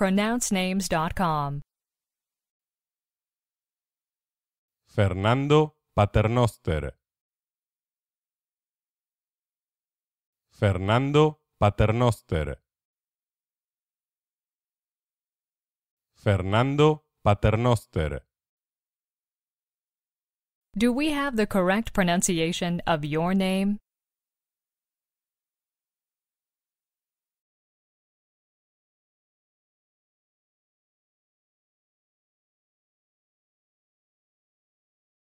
pronouncenames.com. Fernando Paternoster. Fernando Paternoster. Fernando Paternoster. Do we have the correct pronunciation of your name?